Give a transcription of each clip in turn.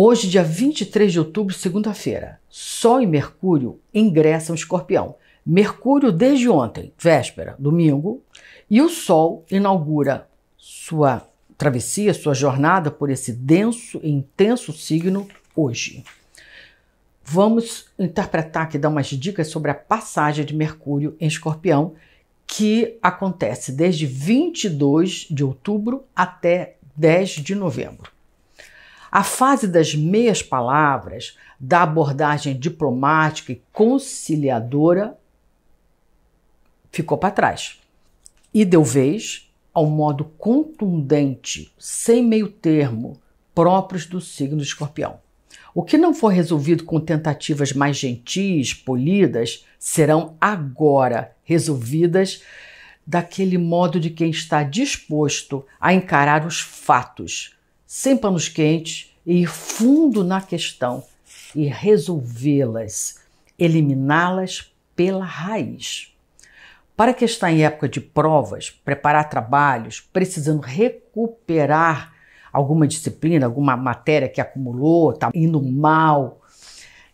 Hoje, dia 23 de outubro, segunda-feira, Sol e Mercúrio ingressam Escorpião. Mercúrio desde ontem, véspera, domingo, e o Sol inaugura sua travessia, sua jornada por esse denso e intenso signo hoje. Vamos interpretar aqui, dar umas dicas sobre a passagem de Mercúrio em Escorpião, que acontece desde 22 de outubro até 10 de novembro. A fase das meias palavras, da abordagem diplomática e conciliadora ficou para trás e deu vez ao modo contundente, sem meio-termo, próprios do signo de Escorpião. O que não for resolvido com tentativas mais gentis, polidas, serão agora resolvidas daquele modo de quem está disposto a encarar os fatos sem panos quentes e ir fundo na questão e resolvê-las, eliminá-las pela raiz. Para quem está em época de provas, preparar trabalhos, precisando recuperar alguma disciplina, alguma matéria que acumulou, está indo mal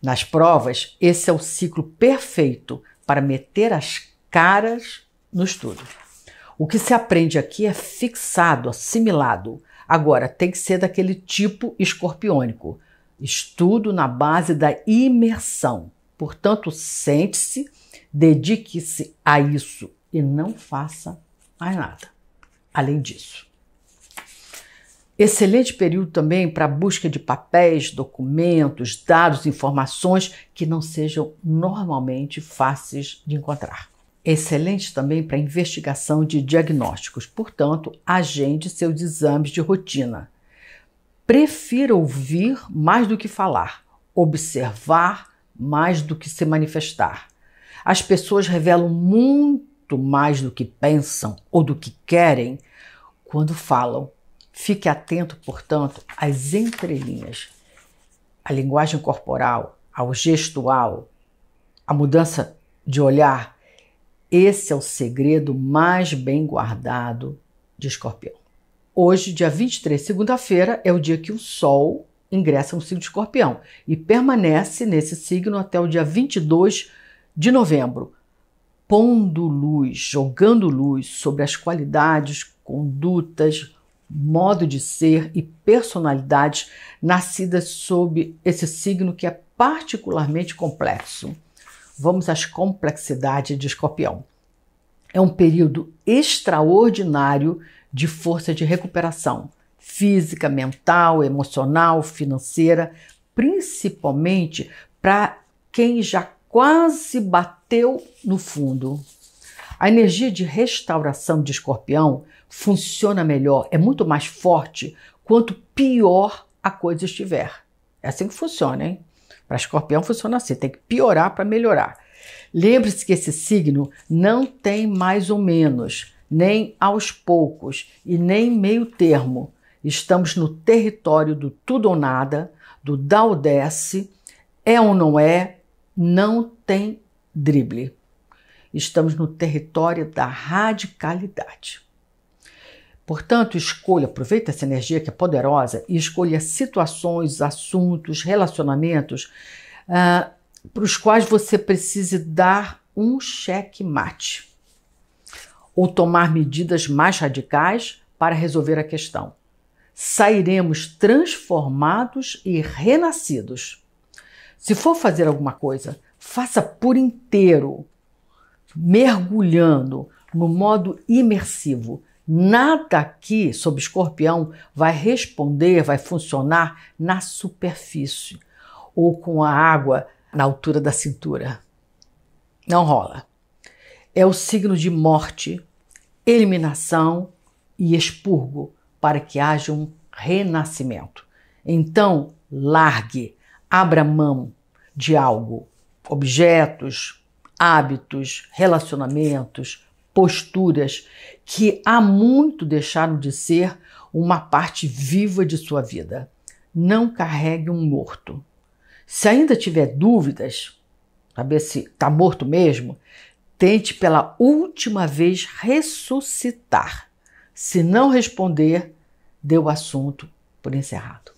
nas provas, esse é o ciclo perfeito para meter as caras no estudo. O que se aprende aqui é fixado, assimilado. Agora, tem que ser daquele tipo escorpiônico. Estudo na base da imersão. Portanto, sente-se, dedique-se a isso e não faça mais nada além disso. Excelente período também para a busca de papéis, documentos, dados, informações que não sejam normalmente fáceis de encontrar excelente também para investigação de diagnósticos, portanto, agende seus exames de rotina. Prefira ouvir mais do que falar, observar mais do que se manifestar. As pessoas revelam muito mais do que pensam ou do que querem quando falam. Fique atento, portanto, às entrelinhas, à linguagem corporal, ao gestual, à mudança de olhar esse é o segredo mais bem guardado de Escorpião. Hoje, dia 23, segunda-feira, é o dia que o Sol ingressa no signo de Escorpião e permanece nesse signo até o dia 22 de novembro, pondo luz, jogando luz sobre as qualidades, condutas, modo de ser e personalidades nascidas sob esse signo que é particularmente complexo. Vamos às complexidades de Escorpião. É um período extraordinário de força de recuperação física, mental, emocional, financeira, principalmente para quem já quase bateu no fundo. A energia de restauração de escorpião funciona melhor, é muito mais forte quanto pior a coisa estiver. É assim que funciona, hein? Para escorpião funciona assim, tem que piorar para melhorar. Lembre-se que esse signo não tem mais ou menos, nem aos poucos e nem meio termo. Estamos no território do tudo ou nada, do dá ou desce, é ou não é, não tem drible. Estamos no território da radicalidade. Portanto, escolha, aproveita essa energia que é poderosa e escolha situações, assuntos, relacionamentos uh, ah, para os quais você precise dar um cheque mate ou tomar medidas mais radicais para resolver a questão. Sairemos transformados e renascidos. Se for fazer alguma coisa, faça por inteiro, mergulhando no modo imersivo, Nada aqui sobre escorpião vai responder, vai funcionar na superfície ou com a água na altura da cintura. Não rola. É o signo de morte, eliminação e expurgo para que haja um renascimento. Então, largue, abra mão de algo, objetos, hábitos, relacionamentos, posturas que há muito deixaram de ser uma parte viva de sua vida. Não carregue um morto. Se ainda tiver dúvidas, saber se está morto mesmo, tente pela última vez ressuscitar. Se não responder, dê o assunto por encerrado.